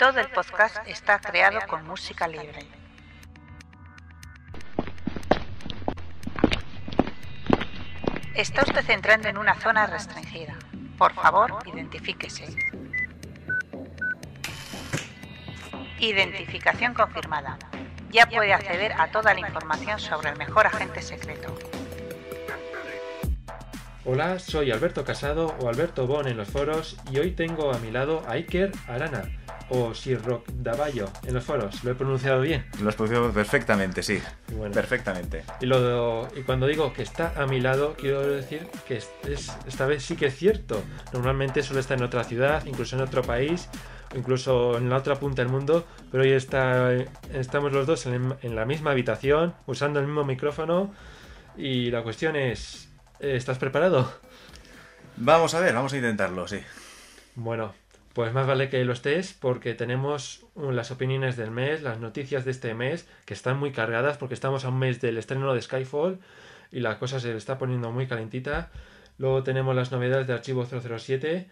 Todo el podcast está creado con música libre. Está usted entrando en una zona restringida. Por favor, identifíquese. Identificación confirmada. Ya puede acceder a toda la información sobre el mejor agente secreto. Hola, soy Alberto Casado o Alberto Bon en los foros y hoy tengo a mi lado a Iker Arana, o Rock Davallo, en los foros. ¿Lo he pronunciado bien? Lo has pronunciado perfectamente, sí. perfectamente. Y, cuando digo que está a mi lado, quiero decir que esta vez sí que es cierto. Normalmente solo está en otra ciudad, incluso en otro país, o incluso en la otra punta del mundo, pero hoy está, estamos los dos en la misma habitación, usando el mismo micrófono. Y la cuestión es, ¿estás preparado? Vamos a ver, vamos a intentarlo, sí. Bueno, pues más vale que lo estés porque tenemos las opiniones del mes, las noticias de este mes, que están muy cargadas porque estamos a un mes del estreno de Skyfall y la cosa se está poniendo muy calentita. Luego tenemos las novedades de Archivo 007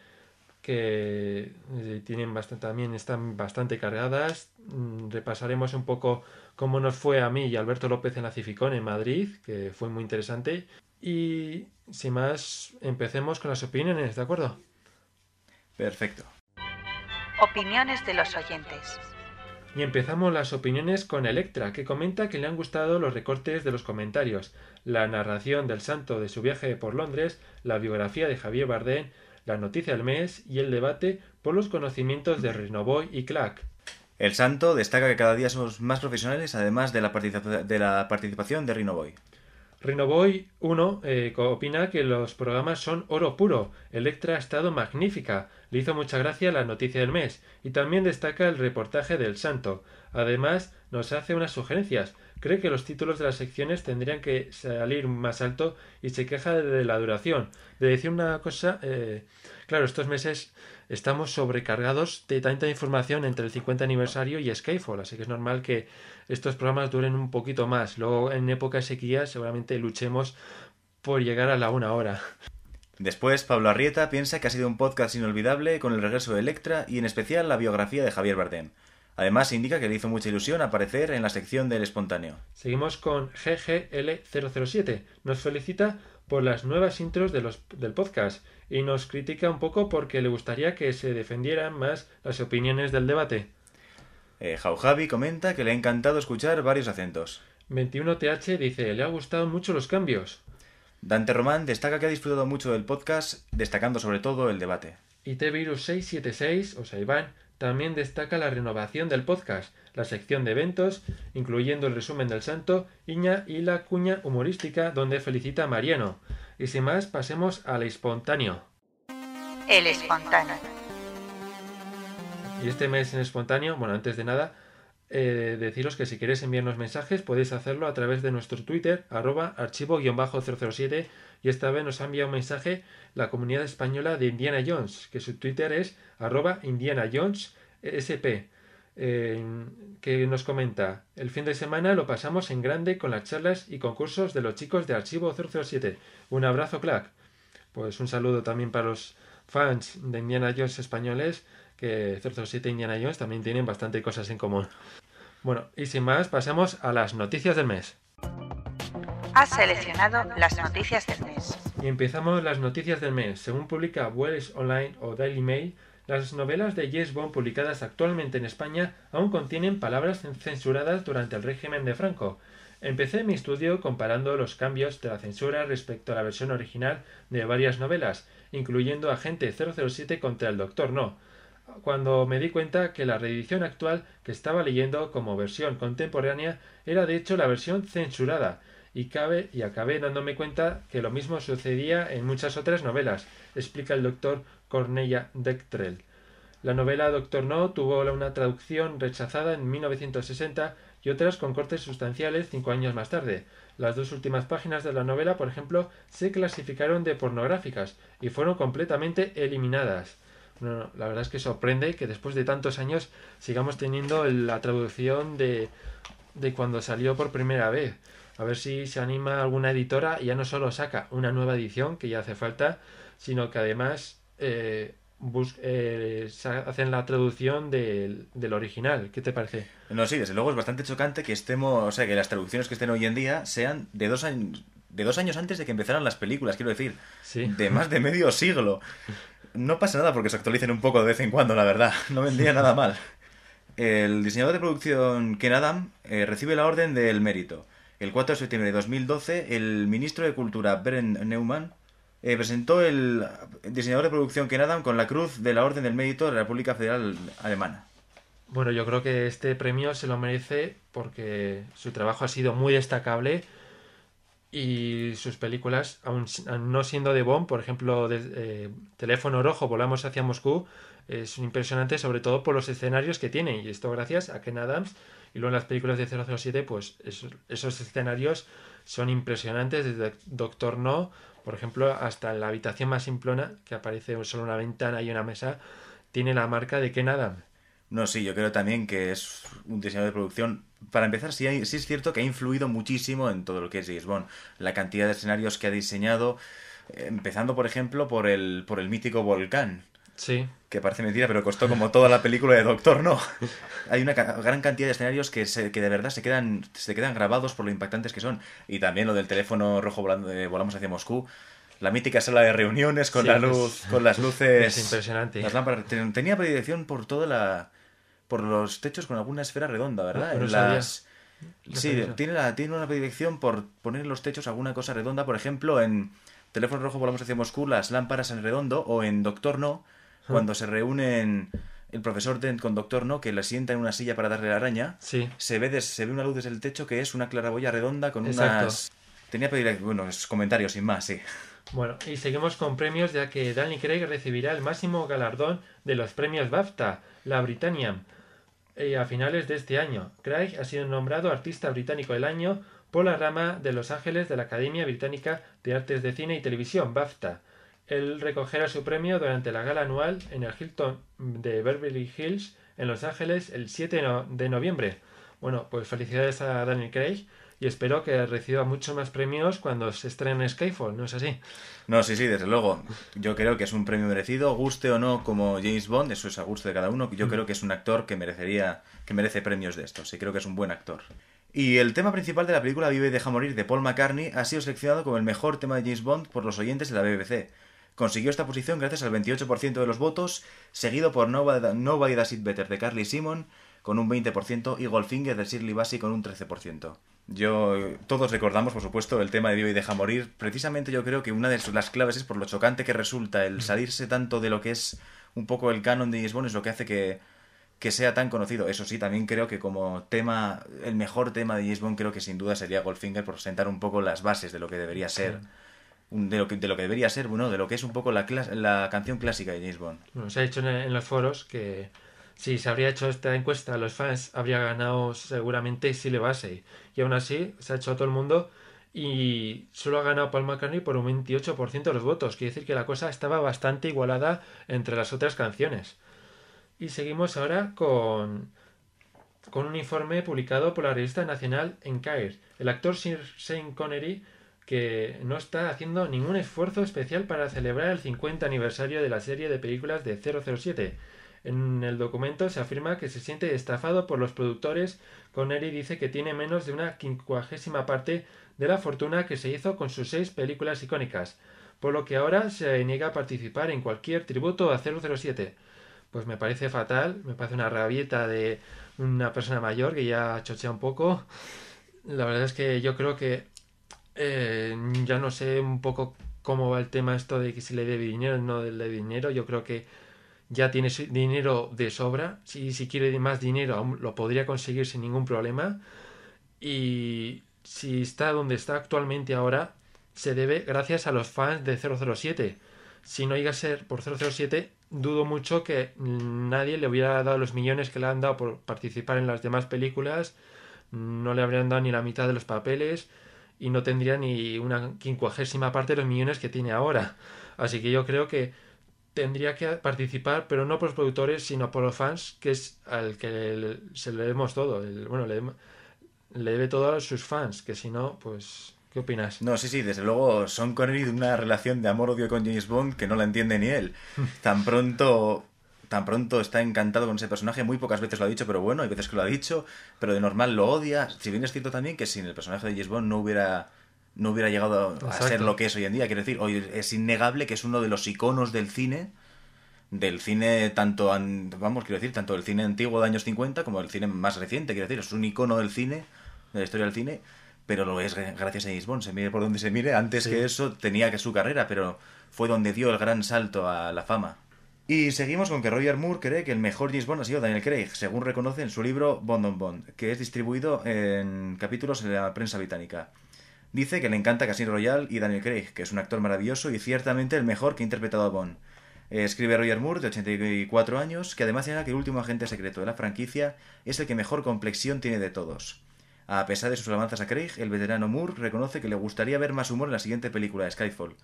que eh, tienen bastante, también están bastante cargadas. Mm, repasaremos un poco cómo nos fue a mí y Alberto López en la Cificón en Madrid, que fue muy interesante. Y sin más, empecemos con las opiniones, ¿de acuerdo? Perfecto. Opiniones de los oyentes. Y empezamos las opiniones con Electra, que comenta que le han gustado los recortes de los comentarios, la narración del santo de su viaje por Londres, la biografía de Javier Bardem, la noticia del mes y el debate por los conocimientos de Renovoy y Clark. El santo destaca que cada día somos más profesionales, además de la, de la participación de Renovoy renovoy 1 eh, opina que los programas son oro puro. Electra ha estado magnífica. Le hizo mucha gracia la noticia del mes. Y también destaca el reportaje del santo. Además, nos hace unas sugerencias. Cree que los títulos de las secciones tendrían que salir más alto y se queja de la duración. De decir una cosa. Eh, claro, estos meses estamos sobrecargados de tanta información entre el 50 aniversario y Skyfall, así que es normal que estos programas duren un poquito más. Luego, en época de sequía, seguramente luchemos por llegar a la una hora. Después, Pablo Arrieta piensa que ha sido un podcast inolvidable con el regreso de Electra y en especial la biografía de Javier Bardem. Además, indica que le hizo mucha ilusión aparecer en la sección del espontáneo. Seguimos con GGL007. Nos felicita por las nuevas intros del podcast y nos critica un poco porque le gustaría que se defendieran más las opiniones del debate. Eh, Jaujavi comenta que le ha encantado escuchar varios acentos. 21TH dice, le ha gustado mucho los cambios. Dante Román destaca que ha disfrutado mucho del podcast, destacando sobre todo el debate. Y 676 o sea, Iván, también destaca la renovación del podcast, la sección de eventos, incluyendo el resumen del santo, Iña y la cuña humorística donde felicita a Mariano. Y sin más, pasemos al espontáneo. El espontáneo. Y este mes en espontáneo, bueno, antes de nada, eh, deciros que si queréis enviarnos mensajes podéis hacerlo a través de nuestro Twitter, arroba archivo-007 y esta vez nos ha enviado un mensaje la comunidad española de Indiana Jones, que su Twitter es arroba Indiana Jones SP, eh, que nos comenta, el fin de semana lo pasamos en grande con las charlas y concursos de los chicos de Archivo 007. Un abrazo, Clack. Pues un saludo también para los fans de Indiana Jones españoles que 007 y Indiana Jones también tienen bastante cosas en común. Bueno, y sin más, pasemos a las noticias del mes. Ha seleccionado las noticias del mes. Y empezamos las noticias del mes. Según publica Wells Online o Daily Mail, las novelas de James Bond publicadas actualmente en España aún contienen palabras censuradas durante el régimen de Franco. Empecé mi estudio comparando los cambios de la censura respecto a la versión original de varias novelas, incluyendo Agente 007 contra el Doctor No, cuando me di cuenta que la reedición actual que estaba leyendo como versión contemporánea era de hecho la versión censurada, y, cabe, y acabé dándome cuenta que lo mismo sucedía en muchas otras novelas, explica el doctor Cornelia Dectrell. La novela Doctor No tuvo una traducción rechazada en 1960 y otras con cortes sustanciales cinco años más tarde. Las dos últimas páginas de la novela, por ejemplo, se clasificaron de pornográficas y fueron completamente eliminadas. No, la verdad es que sorprende que después de tantos años sigamos teniendo la traducción de, de cuando salió por primera vez. A ver si se anima alguna editora y ya no solo saca una nueva edición, que ya hace falta, sino que además eh, eh, hacen la traducción del, original. ¿Qué te parece? No, sí, desde luego es bastante chocante que estemos, o sea, que las traducciones que estén hoy en día sean de dos años, de dos años antes de que empezaran las películas, quiero decir. Sí. De más de medio siglo. No pasa nada porque se actualicen un poco de vez en cuando, la verdad. No vendría nada mal. El diseñador de producción Ken Adam eh, recibe la Orden del Mérito. El 4 de septiembre de 2012, el ministro de Cultura Bernd Neumann eh, presentó el diseñador de producción Ken Adam con la Cruz de la Orden del Mérito de la República Federal Alemana. Bueno, yo creo que este premio se lo merece porque su trabajo ha sido muy destacable y sus películas, aun no siendo de Bond, por ejemplo, de, eh, Teléfono Rojo, Volamos hacia Moscú, es impresionante, sobre todo por los escenarios que tiene, y esto gracias a Ken Adams. Y luego en las películas de 007, pues esos, escenarios son impresionantes, desde Doctor No, por ejemplo, hasta la habitación más simplona, que aparece solo una ventana y una mesa, tiene la marca de Ken Adams. No, sí, yo creo también que es un diseño de producción. Para empezar, sí, sí es cierto que ha influido muchísimo en todo lo que es James La cantidad de escenarios que ha diseñado, empezando, por ejemplo, por el, por el mítico volcán. Sí. Que parece mentira, pero costó como toda la película de Doctor No. Hay una gran cantidad de escenarios que, se, que de verdad se quedan, se quedan grabados por lo impactantes que son. Y también lo del teléfono rojo eh, volamos hacia Moscú la mítica sala de reuniones con la luz, con las luces. Es impresionante. Las lámparas. Tenía predilección por toda la, por los techos con alguna esfera redonda, ¿verdad? Sí, tiene, una predilección por poner en los techos alguna cosa redonda, por ejemplo, en Teléfono Rojo volamos hacia Moscú, las lámparas en redondo, o en Doctor No, ah. cuando se reúnen el profesor Dent con Doctor No, que la sienta en una silla para darle la araña, se, ve se ve una luz desde el techo que es una claraboya redonda con unas... Tenía pedir bueno, comentarios sin más, sí. Bueno, y seguimos con premios ya que Danny Craig recibirá el máximo galardón de los premios BAFTA, la Britania. Eh, a finales de este año. Craig ha sido nombrado Artista Británico del Año por la rama de Los Ángeles de la Academia Británica de Artes de Cine y Televisión, BAFTA. Él recogerá su premio durante la gala anual en el Hilton de Beverly Hills, en Los Ángeles, el 7 de noviembre. Bueno, pues felicidades a Daniel Craig y espero que reciba muchos más premios cuando se estrene Skyfall, ¿no es así? No, sí, sí, desde luego. Yo creo que es un premio merecido, guste o no como James Bond, eso es a gusto de cada uno. Yo creo que es un actor que merecería, que merece premios de estos y creo que es un buen actor. Y el tema principal de la película Vive y Deja Morir de Paul McCartney ha sido seleccionado como el mejor tema de James Bond por los oyentes de la BBC. Consiguió esta posición gracias al 28% de los votos, seguido por Nobody Does It Better de Carly Simon, con un 20% y Goldfinger de Shirley Bassey con un 13%. Yo, todos recordamos, por supuesto, el tema de Dio y Deja Morir. Precisamente yo creo que una de las claves es por lo chocante que resulta el mm. salirse tanto de lo que es un poco el canon de Bond es lo que hace que, que sea tan conocido. Eso sí, también creo que como tema, el mejor tema de James Bond creo que sin duda sería Goldfinger por sentar un poco las bases de lo que debería ser. De lo, que, debería ser, bueno, de lo que es un poco la, la canción clásica de James Bond. se ha dicho en los foros que si se habría hecho esta encuesta, los fans habría ganado seguramente si le Y aún así, se ha hecho a todo el mundo y solo ha ganado Paul McCartney por un 28% de los votos. Quiere decir que la cosa estaba bastante igualada entre las otras canciones. Y seguimos ahora con, con un informe publicado por la revista nacional Encair. El actor Sir Shane Connery que no está haciendo ningún esfuerzo especial para celebrar el 50 aniversario de la serie de películas de 007. En el documento se afirma que se siente estafado por los productores. con y dice que tiene menos de una quincuagésima parte de la fortuna que se hizo con sus seis películas icónicas, por lo que ahora se niega a participar en cualquier tributo a 007. Pues me parece fatal, me parece una rabieta de una persona mayor que ya chochea un poco. La verdad es que yo creo que eh, ya no sé un poco cómo va el tema esto de que si le debe dinero o no le debe dinero. Yo creo que ya tiene dinero de sobra, si, si quiere más dinero lo podría conseguir sin ningún problema y si está donde está actualmente ahora se debe gracias a los fans de 007. Si no llega a ser por 007, dudo mucho que nadie le hubiera dado los millones que le han dado por participar en las demás películas, no le habrían dado ni la mitad de los papeles y no tendría ni una quincuagésima parte de los millones que tiene ahora. Así que yo creo que tendría que participar, pero no por los productores, sino por los fans, que es al que se le debemos todo. bueno, le, le debe todo a sus fans, que si no, pues ¿Qué opinas? No, sí, sí, desde luego, son Connery de una relación de amor-odio con James Bond que no la entiende ni él. Tan pronto, tan pronto está encantado con ese personaje, muy pocas veces lo ha dicho, pero bueno, hay veces que lo ha dicho, pero de normal lo odia. Si bien es cierto también que sin el personaje de James Bond no hubiera no hubiera llegado a, ser lo que es hoy en día. Quiero decir, hoy es innegable que es uno de los iconos del cine, del cine tanto, vamos, quiero decir, tanto del cine antiguo de años 50 como del cine más reciente. Quiero decir, es un icono del cine, de la historia del cine, pero lo es gracias a James Bond. Se mire por donde se mire, antes que eso tenía que su carrera, pero fue donde dio el gran salto a la fama. Y seguimos con que Roger Moore cree que el mejor James Bond ha sido Daniel Craig, según reconoce en su libro Bond on Bond, que es distribuido en capítulos en la prensa británica. Dice que le encanta Casino Royale y Daniel Craig, que es un actor maravilloso y ciertamente el mejor que ha interpretado a Bond. Eh, escribe Roger Moore, de 84 años, que además señala que el último agente secreto de la franquicia es el que mejor complexión tiene de todos. A pesar de sus alabanzas a Craig, el veterano Moore reconoce que le gustaría ver más humor en la siguiente película de Skyfall.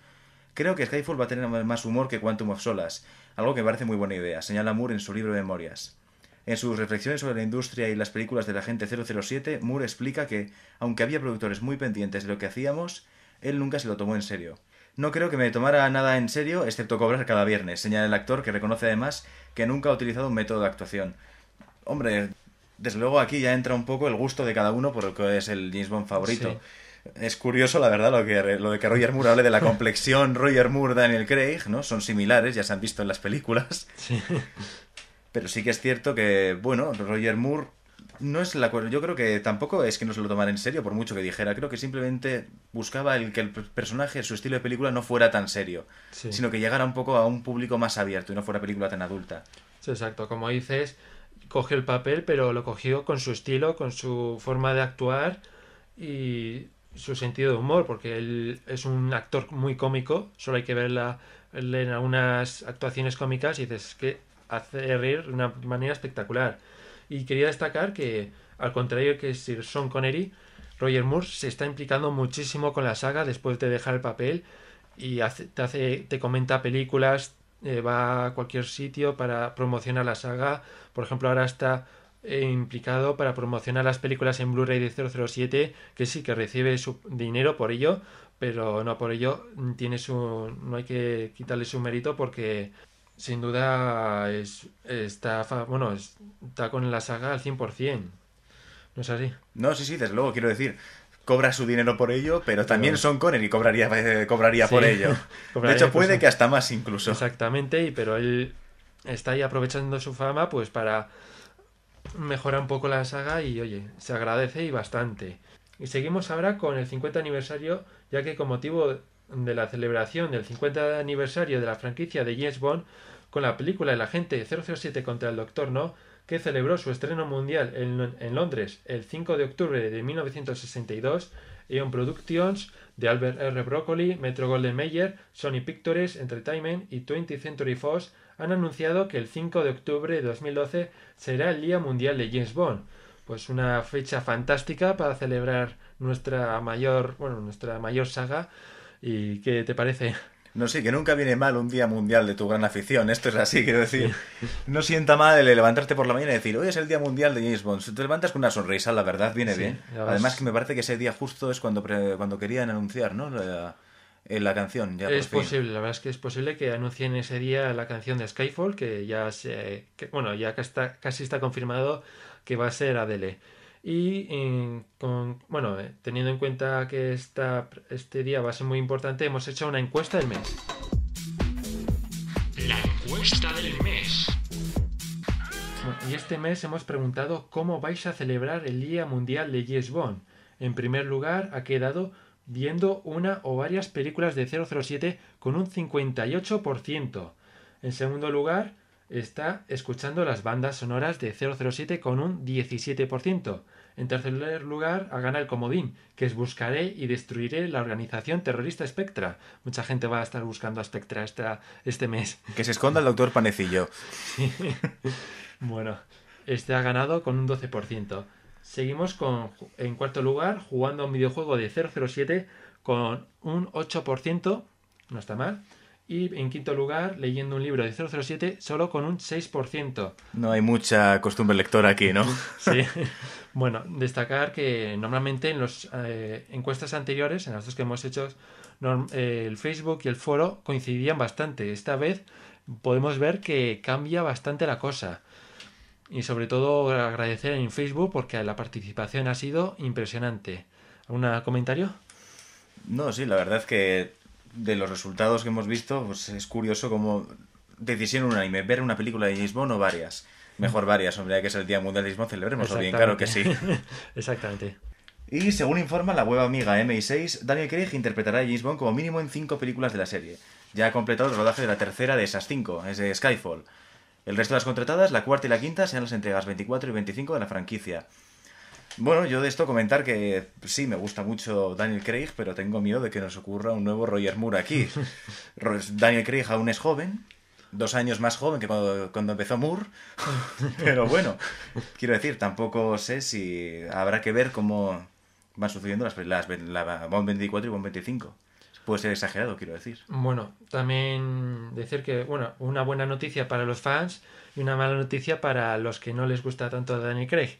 Creo que Skyfall va a tener más humor que Quantum of Solace, algo que parece muy buena idea, señala Moore en su libro de Memorias. En sus reflexiones sobre la industria y las películas de la gente 007, Moore explica que, aunque había productores muy pendientes de lo que hacíamos, él nunca se lo tomó en serio. No creo que me tomara nada en serio, excepto cobrar cada viernes, señala el actor, que reconoce además que nunca ha utilizado un método de actuación. Hombre, desde luego aquí ya entra un poco el gusto de cada uno por lo que es el James Bond favorito. Es curioso, la verdad, lo, que, lo de que Roger Moore hable de la complexión Roger Moore, Daniel Craig, ¿no? Son similares, ya se han visto en las películas. Sí. Pero sí que es cierto que, bueno, Roger Moore no es el acuerdo yo creo que tampoco es que no se lo tomara en serio por mucho que dijera creo que simplemente buscaba el que el personaje su estilo de película no fuera tan serio sino que llegara un poco a un público más abierto y no fuera película tan adulta sí, exacto como dices cogió el papel pero lo cogió con su estilo con su forma de actuar y su sentido de humor porque él es un actor muy cómico solo hay que verla en algunas actuaciones cómicas y dices que hace reír de una manera espectacular. Y quería destacar que, al contrario que Sir Sean Connery, Roger Moore se está implicando muchísimo con la saga después de dejar el papel y te, hace, te comenta películas, eh, va a cualquier sitio para promocionar la saga. Por ejemplo, ahora está eh, implicado para promocionar las películas en Blu-ray de 007, que sí que recibe su dinero por ello, pero no por ello tiene su, no hay que quitarle su mérito porque sin duda es, está, bueno, está con la saga al 100%. ¿No es así? No, sí, sí, desde luego, quiero decir, cobra su dinero por ello, pero también Son y cobraría, eh, cobraría por ello. de hecho, puede que hasta más incluso. Exactamente, y pero él está ahí aprovechando su fama pues para mejorar un poco la saga y oye, se agradece y bastante. Y seguimos ahora con el 50 aniversario, ya que con motivo de la celebración del 50 aniversario de la franquicia de James Bond con la película El agente 007 contra el Doctor No, que celebró su estreno mundial en, Londres el 5 de octubre de 1962, Eon Productions, de Albert R. Broccoli, Metro Golden Mayer, Sony Pictures Entertainment y 20th Century Fox han anunciado que el 5 de octubre de 2012 será el Día Mundial de James Bond. Pues una fecha fantástica para celebrar nuestra mayor, bueno, nuestra mayor saga ¿Y qué te parece? No sé, que nunca viene mal un día mundial de tu gran afición. Esto es así, quiero decir. No sienta mal el levantarte por la mañana y decir, hoy es el día mundial de James Bond. Si te levantas con una sonrisa, la verdad, viene bien. Además, que me parece que ese día justo es cuando, cuando querían anunciar, ¿no? La, eh, canción. Ya es posible, la verdad es que es posible que anuncien ese día la canción de Skyfall, que ya se. bueno, ya está, casi está confirmado que va a ser Adele. Y, eh, bueno, eh, teniendo en cuenta que este día va a ser muy importante, hemos hecho una encuesta del mes. La encuesta del mes. y este mes hemos preguntado cómo vais a celebrar el Día Mundial de James Bond. En primer lugar, ha quedado viendo una o varias películas de 007 con un 58%. En segundo lugar, está escuchando las bandas sonoras de 007 con un 17%. En tercer lugar, gana el comodín, que es buscaré y destruiré la organización terrorista Spectra. Mucha gente va a estar buscando a Spectra este mes. Que se esconda el doctor Panecillo. bueno, este ha ganado con un 12%. Seguimos con, en cuarto lugar jugando a un videojuego de 007 con un 8%, no está mal, y en quinto lugar, leyendo un libro de 007 solo con un 6%. No hay mucha costumbre lectora aquí, ¿no? sí. Bueno, destacar que normalmente en las eh, encuestas anteriores, en las dos que hemos hecho, eh, el Facebook y el foro coincidían bastante. Esta vez podemos ver que cambia bastante la cosa. Y sobre todo agradecer en Facebook porque la participación ha sido impresionante. ¿Algún comentario? No, sí, la verdad es que de los resultados que hemos visto, pues es curioso como decisión unánime, ver una película de James Bond o varias. Mejor varias, hombre, que es el Día Mundial de James Bond, celebremos bien, claro que sí. Exactamente. Y según informa la web amiga MI6, Daniel Craig interpretará a James Bond como mínimo en cinco películas de la serie. Ya ha completado el rodaje de la tercera de esas cinco, es de Skyfall. El resto de las contratadas, la cuarta y la quinta, serán las entregas 24 y 25 de la franquicia. Bueno, yo de esto comentar que pues sí, me gusta mucho Daniel Craig, pero tengo miedo de que nos ocurra un nuevo Roger Moore aquí. Daniel Craig aún es joven, dos años más joven que cuando, empezó Moore. Pero bueno, quiero decir, tampoco sé si habrá que ver cómo van sucediendo las, las la Bond 24 y Bond 25. Puede ser exagerado, quiero decir. Bueno, también decir que, bueno, una buena noticia para los fans y una mala noticia para los que no les gusta tanto a Daniel Craig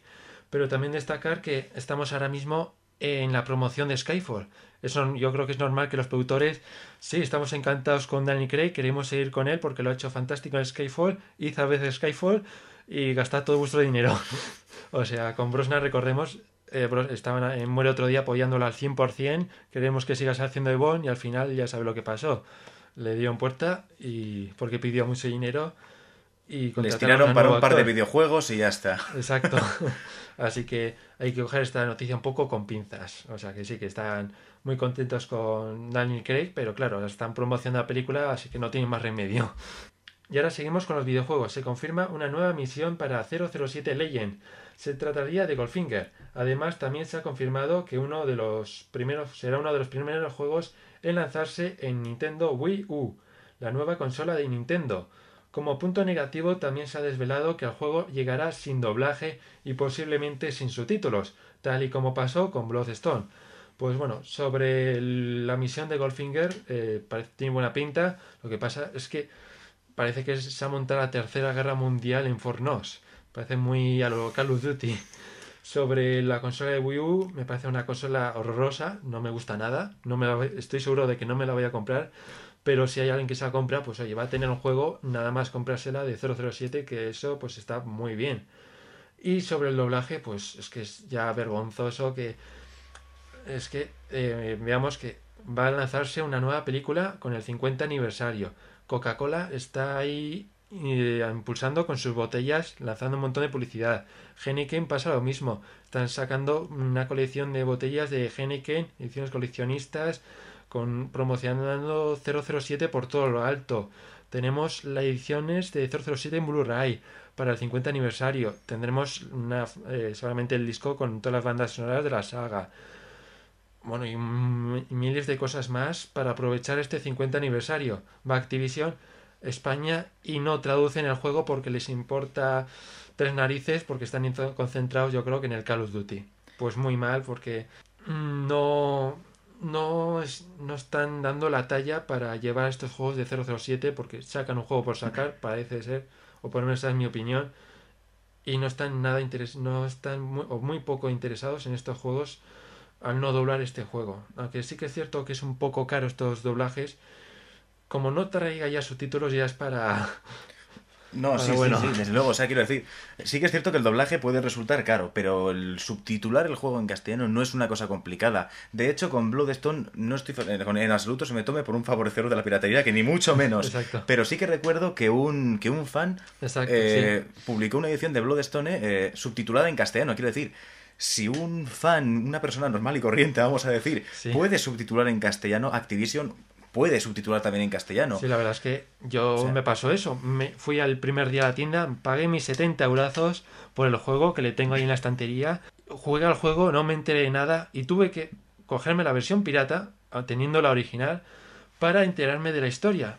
pero también destacar que estamos ahora mismo en la promoción de Skyfall. Eso yo creo que es normal que los productores, sí, estamos encantados con Danny Craig, queremos seguir con él porque lo ha hecho fantástico en Skyfall, hizo a veces Skyfall y gastad todo vuestro dinero. o sea, con Brosna recordemos, eh, estaban en eh, Muere otro día apoyándolo al 100%, queremos que sigas haciendo de Bond y al final ya sabe lo que pasó. Le dio en puerta y porque pidió mucho dinero y para un par de videojuegos y ya está. Exacto. Así que hay que coger esta noticia un poco con pinzas. O sea que sí, que están muy contentos con Daniel Craig, pero claro, están promocionando la película, así que no tienen más remedio. Y ahora seguimos con los videojuegos. Se confirma una nueva misión para 007 Legend. Se trataría de Goldfinger. Además, también se ha confirmado que uno de los primeros será uno de los primeros juegos en lanzarse en Nintendo Wii U, la nueva consola de Nintendo. Como punto negativo también se ha desvelado que el juego llegará sin doblaje y posiblemente sin subtítulos, tal y como pasó con Bloodstone. Pues bueno, sobre la misión de Goldfinger eh, tiene buena pinta, lo que pasa es que parece que se ha montado la tercera guerra mundial en Fornos, parece muy a lo Call of Duty. Sobre la consola de Wii U, me parece una consola horrorosa, no me gusta nada, no estoy seguro de que no me la voy a comprar pero si hay alguien que se la compra, pues oye, va a tener un juego nada más comprársela de 007, que eso pues está muy bien. Y sobre el doblaje, pues es que es ya vergonzoso que... Es que eh, veamos que va a lanzarse una nueva película con el 50 aniversario. Coca-Cola está ahí eh, impulsando con sus botellas, lanzando un montón de publicidad. Heineken pasa lo mismo. Están sacando una colección de botellas de Heineken, ediciones coleccionistas, con, promocionando 007 por todo lo alto. Tenemos las ediciones de 007 en Blu-ray para el 50 aniversario. Tendremos una, eh, solamente el disco con todas las bandas sonoras de la saga. Bueno, y, miles de cosas más para aprovechar este 50 aniversario. Va Activision España y no traducen el juego porque les importa tres narices porque están concentrados yo creo que en el Call of Duty. Pues muy mal porque mm, no no, es, no están dando la talla para llevar estos juegos de 007 porque sacan un juego por sacar, parece ser, o por lo menos esa es mi opinión, y no están nada interesados, no están muy, o muy poco interesados en estos juegos al no doblar este juego. Aunque sí que es cierto que es un poco caro estos doblajes, como no traiga ya subtítulos ya es para no, sí, bueno. sí, desde luego. O sea, quiero decir, sí que es cierto que el doblaje puede resultar caro, pero el subtitular el juego en castellano no es una cosa complicada. De hecho, con Bloodstone no estoy eh, en absoluto se me tome por un favorecedor de la piratería, que ni mucho menos. Exacto. Pero sí que recuerdo que un, que un fan eh, publicó una edición de Bloodstone eh, subtitulada en castellano. Quiero decir, si un fan, una persona normal y corriente, vamos a decir, puede subtitular en castellano, Activision puede subtitular también en castellano. Sí, la verdad es que yo me pasó eso. fui al primer día a la tienda, pagué mis 70 euros por el juego que le tengo ahí en la estantería. Jugué al juego, no me enteré de nada y tuve que cogerme la versión pirata, ah, teniendo la original, para enterarme de la historia.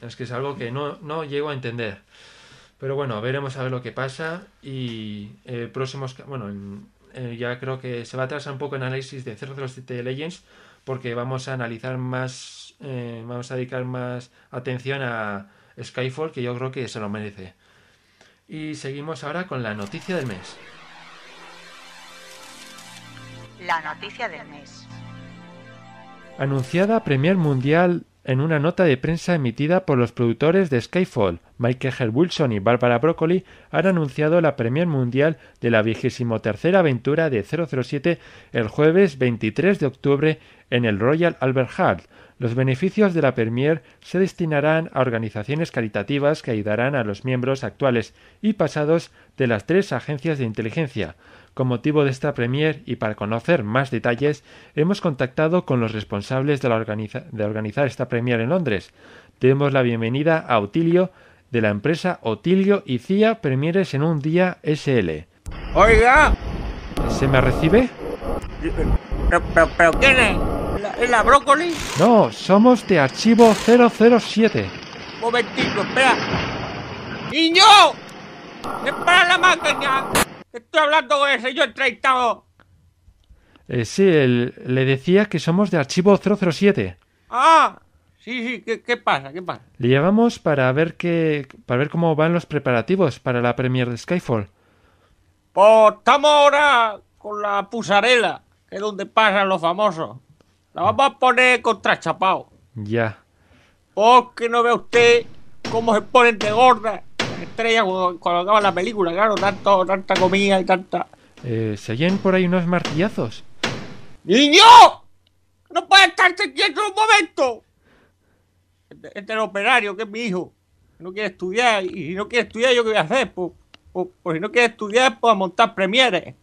Es que es algo que no, no llego a entender. Pero bueno, veremos a ver lo que pasa y eh, próximos... Bueno, eh, ya creo que se va a atrasar un poco el análisis de 007 Legends porque vamos a analizar más eh, vamos a dedicar más atención a Skyfall, que yo creo que se lo merece. Y seguimos ahora con la noticia del mes. La noticia del mes. Anunciada Premier Mundial en una nota de prensa emitida por los productores de Skyfall, Michael Wilson y Barbara Broccoli han anunciado la Premier Mundial de la vigésimo tercera aventura de 007 el jueves 23 de octubre en el Royal Albert Hall. Los beneficios de la Premier se destinarán a organizaciones caritativas que ayudarán a los miembros actuales y pasados de las tres agencias de inteligencia. Con motivo de esta premiere y para conocer más detalles, hemos contactado con los responsables de, la de organizar esta premier en Londres. Demos la bienvenida a Otilio de la empresa Otilio y CIA Premieres en un día SL. Oiga. ¿Se me recibe? ¿Pero, quién es? ¿Es la brócoli? No, somos de archivo 007. Momentito, espera. ¡Niño! para la Estoy hablando con ese señor Treintado. Eh, sí, le decía que somos de archivo 007. Ah, sí, sí, ¿qué, pasa? ¿Qué pasa? Le llevamos para ver que, para ver cómo van los preparativos para la premier de Skyfall. Pues estamos ahora con la pusarela, que es donde pasan los famosos. La vamos a poner contrachapado. chapao. Ya. Porque no ve usted cómo se ponen de gorda estrellas cuando acaba la película, claro, tanto, tanta comida y tanta. Eh, se oyen por ahí unos martillazos. ¡Niño! ¡No puedes estarte quieto un momento! Este, este, es el operario, que es mi hijo. No quiere estudiar, y si no quiere estudiar, ¿yo qué voy a hacer? Pues, pues, pues si no quiere estudiar, pues a montar premiere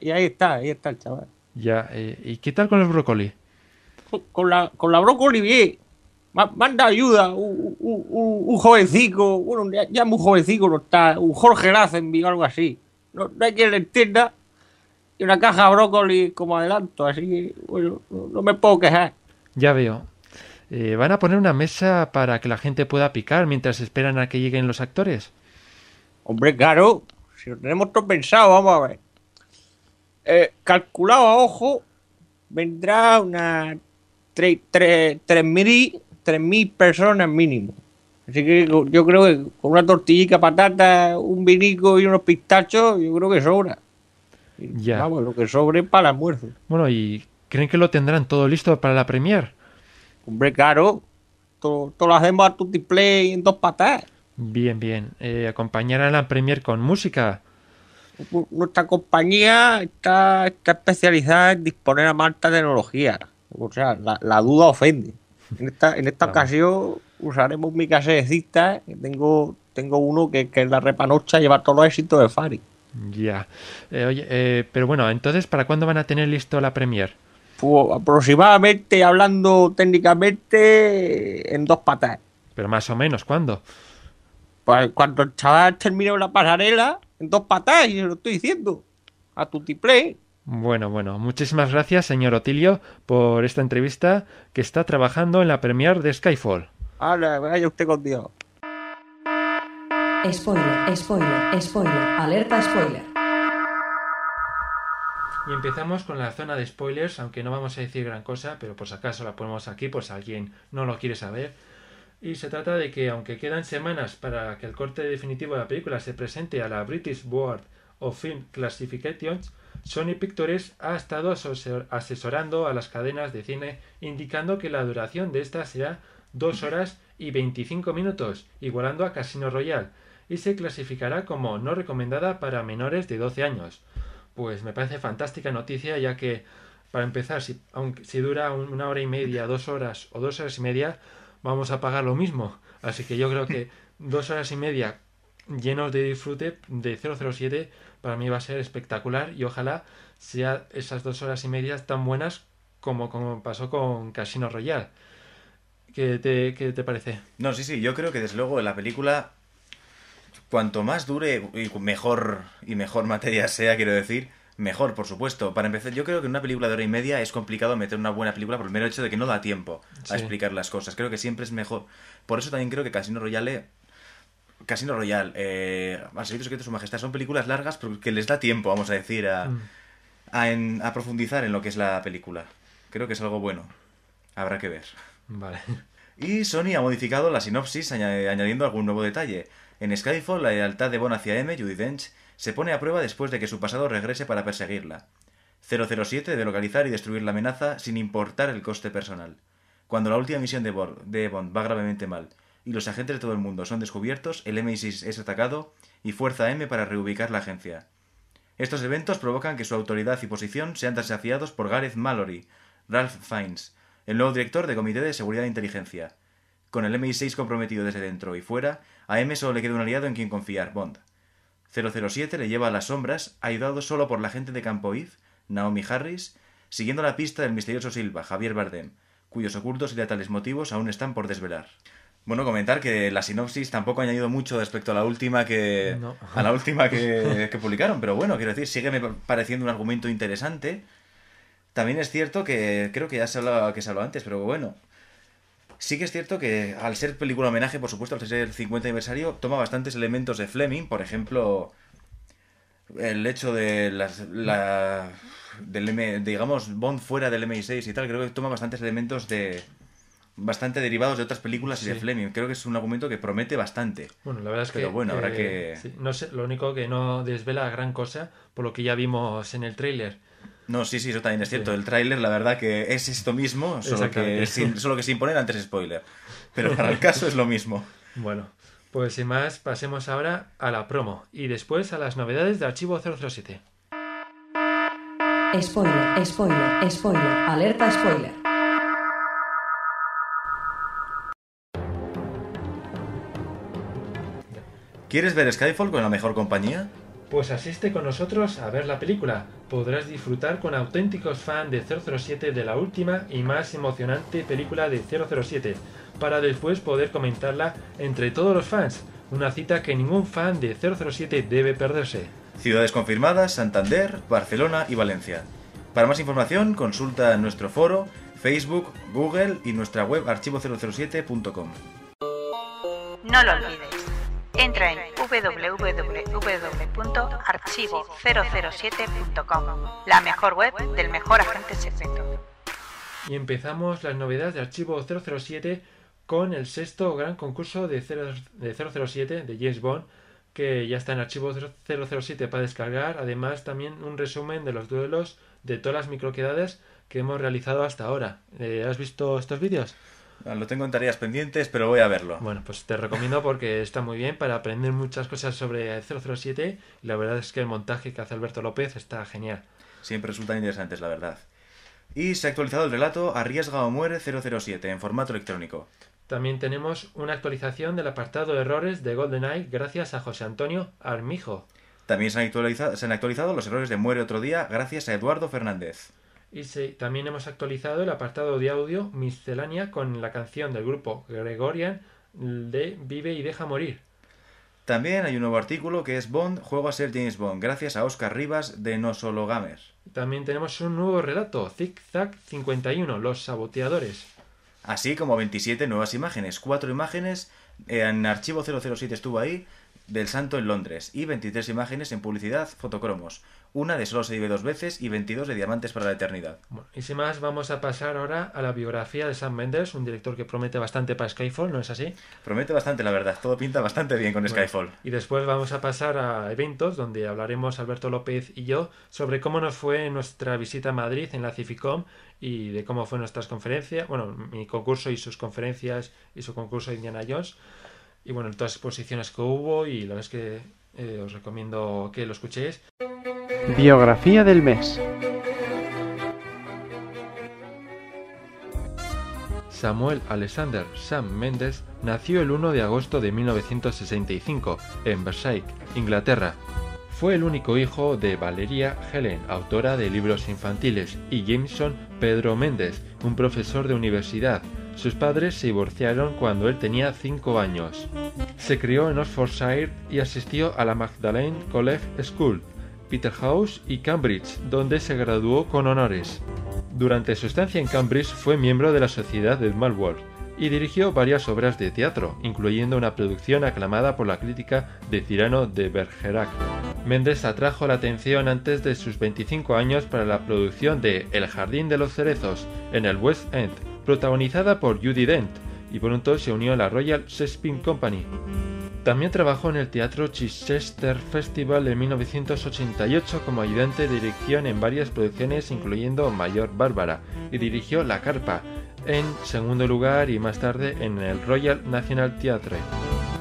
Y, ahí está, ahí está el chaval. Ya, eh, ¿y qué tal con el brócoli? Con la, con la brócoli bien manda ayuda, un, un, jovencico, bueno, ya, muy jovencico no está, un Jorge Lazenby o algo así. No, hay quien le entienda. Y una caja de brócoli como adelanto, así que, no, me puedo quejar. Ya veo. Eh, ¿Van a poner una mesa para que la gente pueda picar mientras esperan a que lleguen los actores? Hombre, claro, si lo tenemos todo pensado, vamos a ver. Eh, calculado a ojo, vendrá una 3.000 3.000 personas mínimo. Así que yo creo que con una tortillita, patata, un vinico y unos pistachos, yo creo que sobra. Ya. Vamos, lo que sobre para el almuerzo. Bueno, ¿y creen que lo tendrán todo listo para la premier? Hombre, claro. Todo, lo hacemos a tu display en dos patas. Bien, bien. Eh, ¿acompañarán la premier con música. Nuestra compañía está, especializada en disponer a más tecnología. O sea, la duda ofende. En esta, en esta ocasión usaremos mi cita Tengo, tengo uno que, que es la repanocha lleva todos los éxitos de Fari. Ya. Eh, oye, eh, pero bueno, entonces, ¿para cuándo van a tener listo la Premier? Pues aproximadamente, hablando técnicamente, en dos patas. Pero más o menos, ¿cuándo? Pues cuando el chaval termine la pasarela, en dos patas, y se lo estoy diciendo. A tu tiplay. Bueno, bueno, muchísimas gracias, señor Otilio, por esta entrevista que está trabajando en la premier de Skyfall. Hola, vaya usted con Dios. Spoiler, spoiler, spoiler, alerta spoiler. Y empezamos con la zona de spoilers, aunque no vamos a decir gran cosa, pero por si acaso la ponemos aquí, pues alguien no lo quiere saber. Y se trata de que, aunque quedan semanas para que el corte definitivo de la película se presente a la British Board of Film Classifications, Sony Pictures ha estado asesorando a las cadenas de cine indicando que la duración de esta será 2 horas y 25 minutos, igualando a Casino Royale, y se clasificará como no recomendada para menores de 12 años. Pues me parece fantástica noticia ya que, para empezar, si, aunque, si dura una hora y media, dos horas o dos horas y media, vamos a pagar lo mismo. Así que yo creo que dos horas y media llenos de disfrute de 007 para mí va a ser espectacular y ojalá sea esas dos horas y media tan buenas como, como pasó con Casino Royale. ¿Qué te, te parece? No, sí, sí, yo creo que desde luego la película, cuanto más dure y mejor, y mejor materia sea, quiero decir, mejor, por supuesto. Para empezar, yo creo que en una película de hora y media es complicado meter una buena película por el mero hecho de que no da tiempo a explicar las cosas. Creo que siempre es mejor. Por eso también creo que Casino Royale Casino Royal, eh, Al Servicio Secreto de Su Majestad, son películas largas pero que les da tiempo, vamos a decir, mm. a, profundizar en lo que es la película. Creo que es algo bueno. Habrá que ver. Vale. Y Sony ha modificado la sinopsis añadiendo algún nuevo detalle. En Skyfall, la lealtad de Bond hacia M, Judy Dench, se pone a prueba después de que su pasado regrese para perseguirla. 007 de localizar y destruir la amenaza sin importar el coste personal. Cuando la última misión de, Bond va gravemente mal y los agentes de todo el mundo son descubiertos, el mi 6 es atacado y Fuerza M para reubicar la agencia. Estos eventos provocan que su autoridad y posición sean desafiados por Gareth Mallory, Ralph Fiennes, el nuevo director del Comité de Seguridad e Inteligencia. Con el MI6 comprometido desde dentro y fuera, a M solo le queda un aliado en quien confiar, Bond. 007 le lleva a las sombras, ayudado solo por la gente de Campo If, Naomi Harris, siguiendo la pista del misterioso Silva, Javier Bardem, cuyos ocultos y letales motivos aún están por desvelar. Bueno, comentar que la sinopsis tampoco ha añadido mucho respecto a la última que a la última que, publicaron, pero bueno, quiero decir, sigue pareciendo un argumento interesante. También es cierto que creo que ya se hablaba que se habló antes, pero bueno, sí que es cierto que al ser película homenaje, por supuesto, al ser el 50 aniversario, toma bastantes elementos de Fleming, por ejemplo, el hecho de la del M, digamos Bond fuera del MI6 y tal, creo que toma bastantes elementos de bastante derivados de otras películas y de Fleming. Creo que es un argumento que promete bastante. Bueno, la verdad es que. bueno, habrá eh, que. No sé, lo único que no desvela gran cosa, por lo que ya vimos en el tráiler. No, sí, sí, eso también es cierto. El tráiler, la verdad, que es esto mismo, solo que, solo que sin poner antes spoiler. Pero para el caso es lo mismo. Bueno, pues sin más, pasemos ahora a la promo y después a las novedades de Archivo 007. Spoiler, spoiler, spoiler, alerta spoiler. ¿Quieres ver Skyfall con la mejor compañía? Pues asiste con nosotros a ver la película. Podrás disfrutar con auténticos fans de 007 de la última y más emocionante película de 007, para después poder comentarla entre todos los fans. Una cita que ningún fan de 007 debe perderse. Ciudades confirmadas, Santander, Barcelona y Valencia. Para más información, consulta nuestro foro, Facebook, Google y nuestra web archivo007.com. No lo olvides. Entra en www.archivo007.com, la mejor web del mejor agente secreto. Y empezamos las novedades de Archivo 007 con el sexto gran concurso de, 007 de James Bond, que ya está en Archivo 007 para descargar. Además, también un resumen de los duelos de todas las microquedades que hemos realizado hasta ahora. Eh, ¿Has visto estos vídeos? Lo tengo en tareas pendientes, pero voy a verlo. Bueno, pues te recomiendo porque está muy bien para aprender muchas cosas sobre 007. la verdad es que el montaje que hace Alberto López está genial. Siempre resultan interesantes, la verdad. Y se ha actualizado el relato Arriesga o muere 007 en formato electrónico. También tenemos una actualización del apartado de errores de GoldenEye gracias a José Antonio Armijo. También se se han actualizado los errores de Muere otro día gracias a Eduardo Fernández. Y también hemos actualizado el apartado de audio miscelánea con la canción del grupo Gregorian de Vive y Deja Morir. También hay un nuevo artículo que es Bond, juego a ser James Bond, gracias a Oscar Rivas de No Solo Gamers. También tenemos un nuevo relato, Zig Zag 51, Los Saboteadores. Así como 27 nuevas imágenes, cuatro imágenes, en archivo 007 estuvo ahí, del santo en Londres y 23 imágenes en publicidad fotocromos. Una de solo se vive dos veces y 22 de diamantes para la eternidad. y sin más, vamos a pasar ahora a la biografía de Sam Mendes, un director que promete bastante para Skyfall, ¿no es así? Promete bastante, la verdad. Todo pinta bastante bien con Skyfall. Y después vamos a pasar a eventos, donde hablaremos Alberto López y yo sobre cómo nos fue nuestra visita a Madrid en la Cificom y de cómo fue nuestras conferencias, bueno, mi concurso y sus conferencias y su concurso de Indiana Jones y bueno, todas las exposiciones que hubo y la verdad es que eh, os recomiendo que lo escuchéis. Biografía del mes. Samuel Alexander Sam Mendes nació el 1 de agosto de 1965 en Versailles, Inglaterra. Fue el único hijo de Valeria Helen, autora de libros infantiles, y Jameson Pedro Méndez, un profesor de universidad, sus padres se divorciaron cuando él tenía 5 años. Se crió en Oxfordshire y asistió a la Magdalene College School, Peterhouse y Cambridge, donde se graduó con honores. Durante su estancia en Cambridge fue miembro de la Sociedad de Malworth y dirigió varias obras de teatro, incluyendo una producción aclamada por la crítica de Cyrano de Bergerac. Méndez atrajo la atención antes de sus 25 años para la producción de El Jardín de los Cerezos en el West End, protagonizada por Judy Dent, y pronto se unió a la Royal Shakespeare Company. También trabajó en el Teatro Chichester Festival de 1988 como ayudante de dirección en varias producciones incluyendo Mayor Bárbara y dirigió La Carpa, en segundo lugar y más tarde en el Royal National Theatre.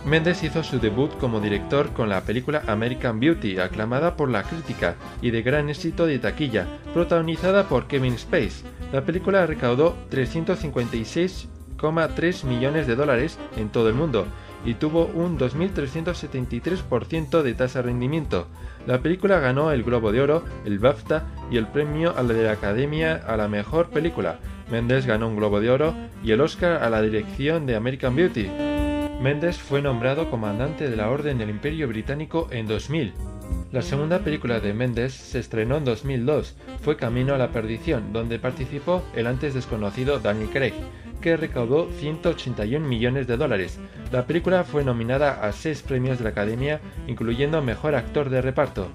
Mendes hizo su debut como director con la película American Beauty, aclamada por la crítica y de gran éxito de taquilla, protagonizada por Kevin Space, la película recaudó 356,3 millones de dólares en todo el mundo y tuvo un 2.373% de tasa de rendimiento. La película ganó el Globo de Oro, el BAFTA y el premio de la Academia a la Mejor Película. Mendes ganó un Globo de Oro y el Oscar a la dirección de American Beauty. Mendes fue nombrado comandante de la Orden del Imperio Británico en 2000. La segunda película de Méndez se estrenó en 2002, fue Camino a la Perdición, donde participó el antes desconocido Danny Craig, que recaudó 181 millones de dólares. La película fue nominada a seis premios de la Academia, incluyendo Mejor Actor de Reparto.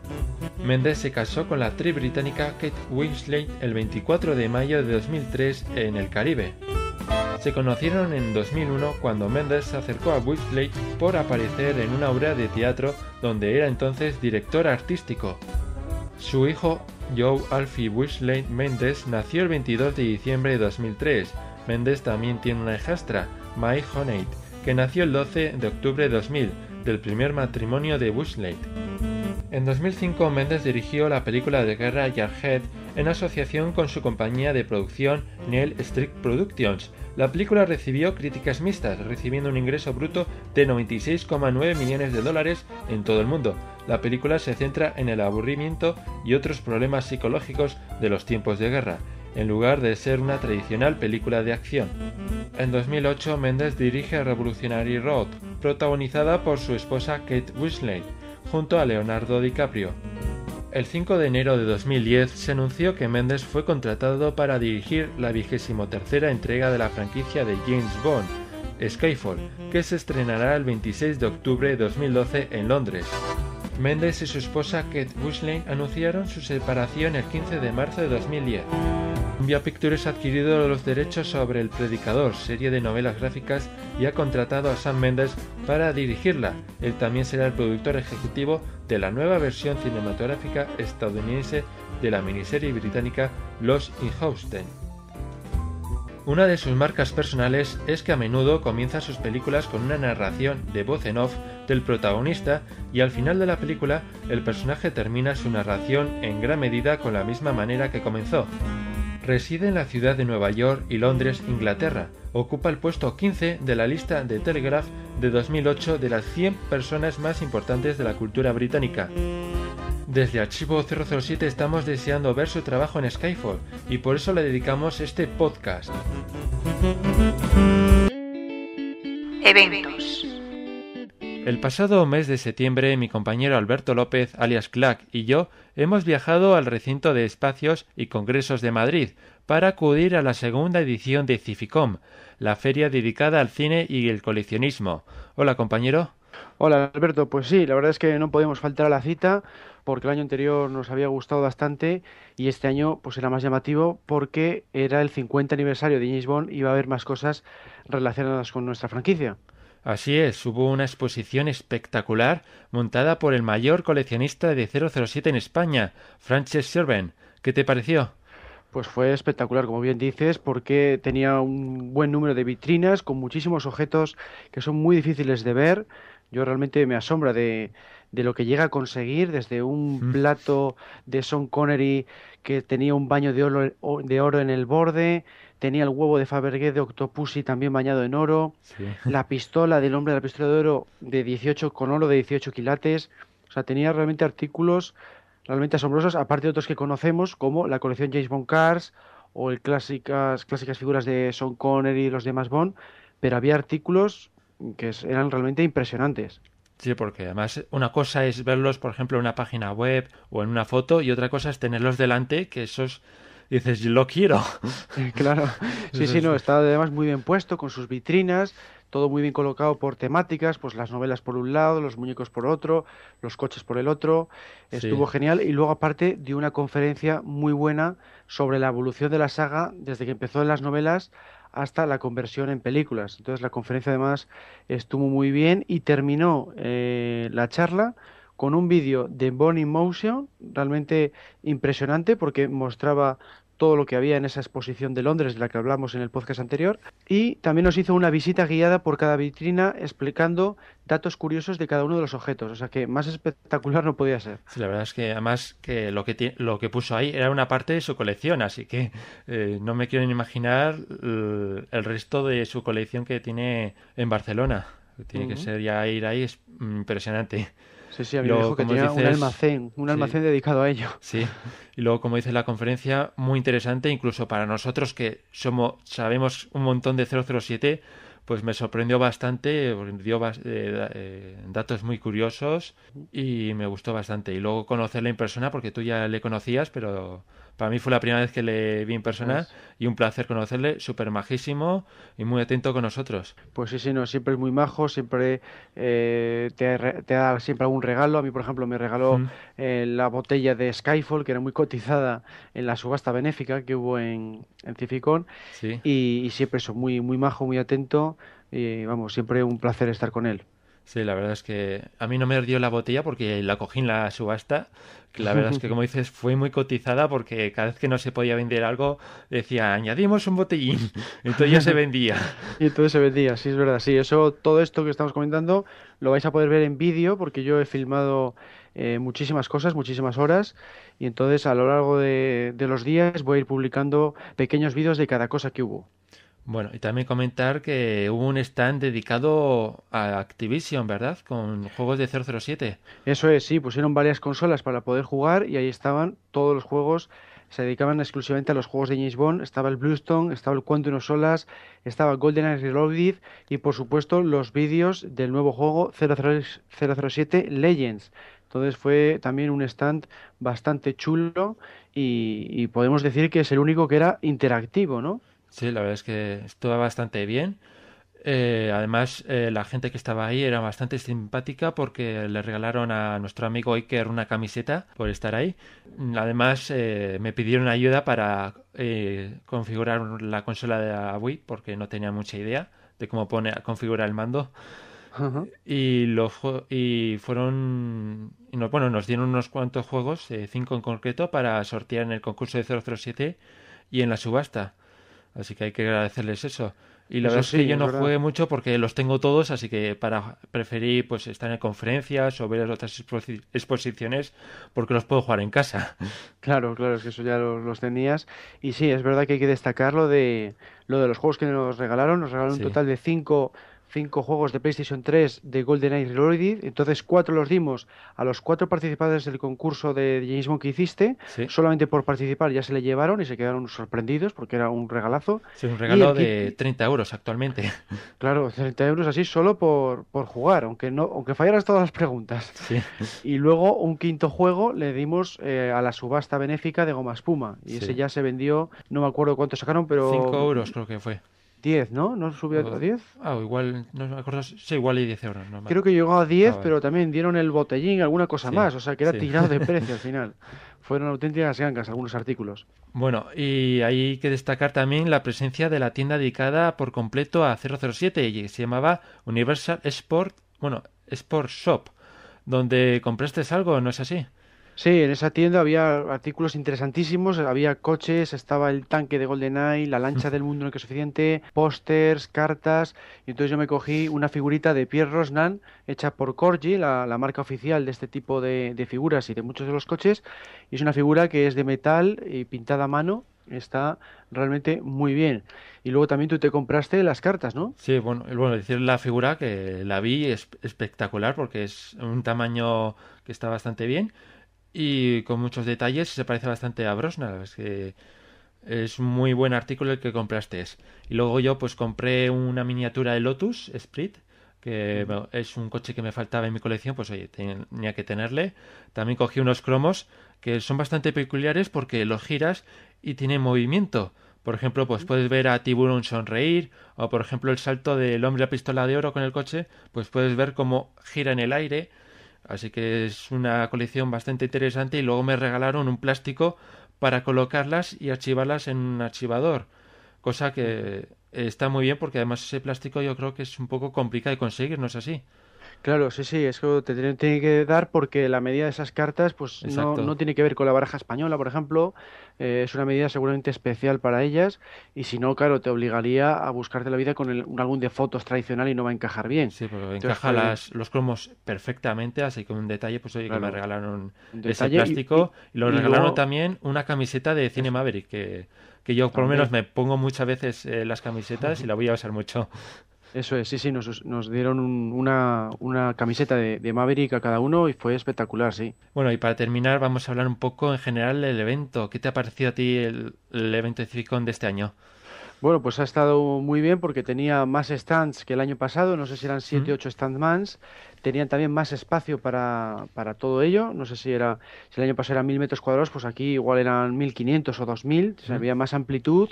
Mendes se casó con la actriz británica Kate Winslet el 24 de mayo de 2003 en el Caribe. Se conocieron en 2001 cuando Mendes se acercó a Winslet por aparecer en una obra de teatro donde era entonces director artístico. Su hijo, Joe Alfie Winslet Mendes, nació el 22 de diciembre de 2003. Mendes también tiene una hijastra, Mai Honeit, que nació el 12 de octubre de 2000, del primer matrimonio de Bushley. En 2005 Mendes dirigió la película de guerra Jarhead en asociación con su compañía de producción Neil Strick Productions. La película recibió críticas mixtas, recibiendo un ingreso bruto de 96,9 millones de dólares en todo el mundo. La película se centra en el aburrimiento y otros problemas psicológicos de los tiempos de guerra en lugar de ser una tradicional película de acción. En 2008, Mendes dirige Revolutionary Road, protagonizada por su esposa Kate Winslet, junto a Leonardo DiCaprio. El 5 de enero de 2010 se anunció que Mendes fue contratado para dirigir la vigésimo tercera entrega de la franquicia de James Bond, Skyfall, que se estrenará el 26 de octubre de 2012 en Londres. Mendes y su esposa Kate Winslet anunciaron su separación el 15 de marzo de 2010. Via Pictures ha adquirido los derechos sobre El Predicador, serie de novelas gráficas, y ha contratado a Sam Mendes para dirigirla. Él también será el productor ejecutivo de la nueva versión cinematográfica estadounidense de la miniserie británica Los Inhausten. Una de sus marcas personales es que a menudo comienza sus películas con una narración de voz en off del protagonista y al final de la película el personaje termina su narración en gran medida con la misma manera que comenzó. Reside en la ciudad de Nueva York y Londres, Inglaterra. Ocupa el puesto 15 de la lista de Telegraph de 2008 de las 100 personas más importantes de la cultura británica. Desde Archivo 007 estamos deseando ver su trabajo en Skyfall y por eso le dedicamos este podcast. Eventos. El pasado mes de septiembre mi compañero Alberto López, alias Clack, y yo hemos viajado al recinto de espacios y congresos de Madrid para acudir a la segunda edición de Cificom, la feria dedicada al cine y el coleccionismo. Hola compañero. Hola Alberto, pues sí, la verdad es que no podíamos faltar a la cita porque el año anterior nos había gustado bastante y este año pues era más llamativo porque era el 50 aniversario de James y iba a haber más cosas relacionadas con nuestra franquicia. Así es, hubo una exposición espectacular montada por el mayor coleccionista de 007 en España, Frances Serven. ¿Qué te pareció? Pues fue espectacular, como bien dices, porque tenía un buen número de vitrinas con muchísimos objetos que son muy difíciles de ver. Yo realmente me asombra de, de lo que llega a conseguir, desde un mm. plato de Sean Connery que tenía un baño de oro, de oro en el borde, tenía el huevo de Fabergé de Octopussy también bañado en oro, la pistola del hombre de la pistola de oro de 18 con oro de 18 quilates, o sea, tenía realmente artículos realmente asombrosos, aparte de otros que conocemos como la colección James Bond Cars o el clásicas clásicas figuras de Sean Connery y los demás Bond, pero había artículos que eran realmente impresionantes. Sí, porque además una cosa es verlos, por ejemplo, en una página web o en una foto y otra cosa es tenerlos delante, que esos dices, lo quiero. Eh, claro, sí, sí, no, está además muy bien puesto con sus vitrinas, todo muy bien colocado por temáticas, pues las novelas por un lado, los muñecos por otro, los coches por el otro, estuvo genial y luego aparte dio una conferencia muy buena sobre la evolución de la saga desde que empezó en las novelas hasta la conversión en películas. Entonces la conferencia además estuvo muy bien y terminó eh, la charla con un vídeo de Bonnie Motion realmente impresionante porque mostraba todo lo que había en esa exposición de Londres de la que hablamos en el podcast anterior y también nos hizo una visita guiada por cada vitrina explicando datos curiosos de cada uno de los objetos, o sea que más espectacular no podía ser. la verdad es que además que lo que lo que puso ahí era una parte de su colección, así que eh, no me quiero ni imaginar el, resto de su colección que tiene en Barcelona. Tiene que ser ya ir ahí es impresionante. Sí, sí, había tenía un almacén, un almacén dedicado a ello. Sí, y luego, como dice la conferencia, muy interesante, incluso para nosotros que somos, sabemos un montón de 007, pues me sorprendió bastante, dio eh, eh, datos muy curiosos y me gustó bastante. Y luego conocerle en persona, porque tú ya le conocías, pero para mí fue la primera vez que le vi en persona pues- y un placer conocerle, súper majísimo y muy atento con nosotros. Pues sí, sí, no, siempre es muy majo, siempre eh, te, da siempre algún regalo. A mí, por ejemplo, me regaló eh, la botella de Skyfall, que era muy cotizada en la subasta benéfica que hubo en, Cificón. Y, siempre eso, muy, muy majo, muy atento y vamos, siempre un placer estar con él. Sí, la verdad es que a mí no me dio la botella porque la cogí en la subasta. Que la verdad es que, como dices, fue muy cotizada porque cada vez que no se podía vender algo decía, añadimos un botellín. Entonces ya se vendía. y entonces se vendía, sí, es verdad. Sí, eso, todo esto que estamos comentando lo vais a poder ver en vídeo porque yo he filmado eh, muchísimas cosas, muchísimas horas. Y entonces a lo largo de los días voy a ir publicando pequeños vídeos de cada cosa que hubo. Bueno, y también comentar que hubo un stand dedicado a Activision, ¿verdad? Con juegos de 007. Eso es, sí, pusieron varias consolas para poder jugar y ahí estaban todos los juegos. Se dedicaban exclusivamente a los juegos de James Bond. Estaba el Bluestone, estaba el Quantum of Solas, estaba Golden GoldenEye Reloaded y, por supuesto, los vídeos del nuevo juego 007 Legends. Entonces fue también un stand bastante chulo y podemos decir que es el único que era interactivo, ¿no? Sí, la verdad es que estuvo bastante bien. Eh, además, eh, la gente que estaba ahí era bastante simpática porque le regalaron a nuestro amigo Iker una camiseta por estar ahí. Además, eh, me pidieron ayuda para configurar la consola de la Wii porque no tenía mucha idea de cómo pone, configurar el mando. Y, lo, y fueron. Y bueno, nos dieron unos cuantos juegos, cinco en concreto, para sortear en el concurso de 007 y en la subasta. Así que hay que agradecerles eso. Y la verdad es que yo no mucho porque los tengo todos, así que para preferí pues estar en conferencias o ver otras exposiciones porque los puedo jugar en casa. Claro, claro, es que eso ya los, tenías. Y sí, es verdad que hay que destacar lo de, lo de los juegos que nos regalaron. Nos regalaron un total de cinco cinco juegos de PlayStation 3 de GoldenEye Reloaded. Entonces, cuatro los dimos a los cuatro participantes del concurso de James que hiciste. Solamente por participar ya se le llevaron y se quedaron sorprendidos porque era un regalazo. Sí, un regalo de 30 euros actualmente. Claro, 30 euros así solo por, por jugar, aunque, no, aunque fallaras todas las preguntas. Y luego, un quinto juego le dimos eh, a la subasta benéfica de Goma Espuma. Y ese ya se vendió, no me acuerdo cuánto sacaron, pero. 5 euros creo que fue. 10, ¿no? ¿No subió ah, a 10? Ah, igual, no me acuerdo, sí, igual hay 10 euros. Creo que llegó a 10, ah, pero también dieron el botellín, alguna cosa más, o sea que era tirado de precio al final. Fueron auténticas gangas algunos artículos. Bueno, y hay que destacar también la presencia de la tienda dedicada por completo a 007 y se llamaba Universal Sport, bueno, Sport Shop, donde compraste algo, ¿no es así? Sí, en esa tienda había artículos interesantísimos, había coches, estaba el tanque de GoldenEye, la lancha del mundo en que es suficiente, pósters, cartas, y entonces yo me cogí una figurita de Pierre Rosnan hecha por Corgi, la, la marca oficial de este tipo de, de, figuras y de muchos de los coches, y es una figura que es de metal y pintada a mano, está realmente muy bien. Y luego también tú te compraste las cartas, ¿no? Sí, bueno, bueno decir la figura que la vi es espectacular porque es un tamaño que está bastante bien y con muchos detalles. Se parece bastante a Brosnan. Es, que es muy buen artículo el que compraste. Y luego yo pues compré una miniatura de Lotus Sprit que es un coche que me faltaba en mi colección, pues oye, tenía que tenerle. También cogí unos cromos que son bastante peculiares porque los giras y tienen movimiento. Por ejemplo, pues puedes ver a Tiburón sonreír, o por ejemplo el salto del hombre a pistola de oro con el coche, pues puedes ver cómo gira en el aire, Así que es una colección bastante interesante y luego me regalaron un plástico para colocarlas y archivarlas en un archivador, cosa que está muy bien porque además ese plástico yo creo que es un poco complicado de conseguir, ¿no es así? Claro, sí, sí, eso te tiene, que dar porque la medida de esas cartas pues no, tiene que ver con la baraja española, por ejemplo, eh, es una medida seguramente especial para ellas y si no, claro, te obligaría a buscarte la vida con un álbum de fotos tradicional y no va a encajar bien. Sí, porque encaja pues, las, los cromos perfectamente, así que un detalle, pues oye, que me regalaron ese plástico y, lo regalaron también una camiseta de Cine Maverick que, que yo por lo menos me pongo muchas veces eh, las camisetas y la voy a usar mucho. Eso es, sí, sí, nos, dieron una, una, camiseta de, Maverick a cada uno y fue espectacular, sí. Bueno, y para terminar vamos a hablar un poco en general del evento. ¿Qué te ha parecido a ti el, evento de de este año? Bueno, pues ha estado muy bien porque tenía más stands que el año pasado, no sé si eran 7 o 8 standmans, tenían también más espacio para, para, todo ello, no sé si era si el año pasado eran 1000 metros cuadrados, pues aquí igual eran 1500 o 2000, mil. sea, había más amplitud,